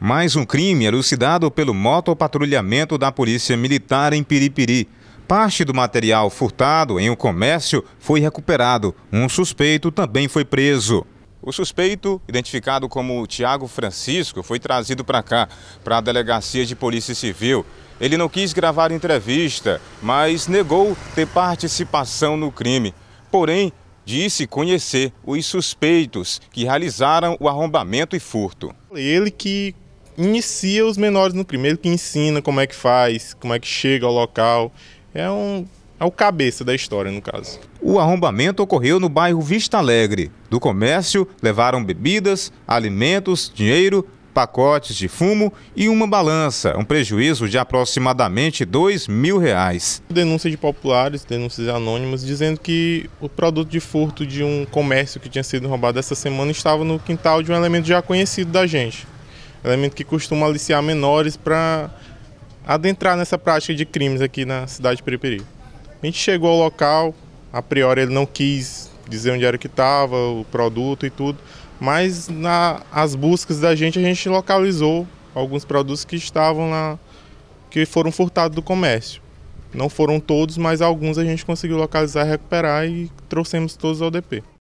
Mais um crime elucidado pelo motopatrulhamento da Polícia Militar em Piripiri. Parte do material furtado em um comércio foi recuperado. Um suspeito também foi preso. O suspeito, identificado como Tiago Francisco, foi trazido para cá, para a Delegacia de Polícia Civil. Ele não quis gravar entrevista, mas negou ter participação no crime. Porém, disse conhecer os suspeitos que realizaram o arrombamento e furto. Ele que inicia os menores no primeiro, que ensina como é que faz, como é que chega ao local. É um é o cabeça da história, no caso. O arrombamento ocorreu no bairro Vista Alegre. Do comércio, levaram bebidas, alimentos, dinheiro, pacotes de fumo e uma balança, um prejuízo de aproximadamente 2 mil reais. Denúncia de populares, denúncias anônimas, dizendo que o produto de furto de um comércio que tinha sido roubado essa semana estava no quintal de um elemento já conhecido da gente elemento que costuma aliciar menores para adentrar nessa prática de crimes aqui na cidade de Piripiri. A gente chegou ao local, a priori ele não quis dizer onde era que estava, o produto e tudo, mas na, buscas da gente, a gente localizou alguns produtos que estavam lá que foram furtados do comércio. Não foram todos, mas alguns a gente conseguiu localizar, recuperar e trouxemos todos ao DP.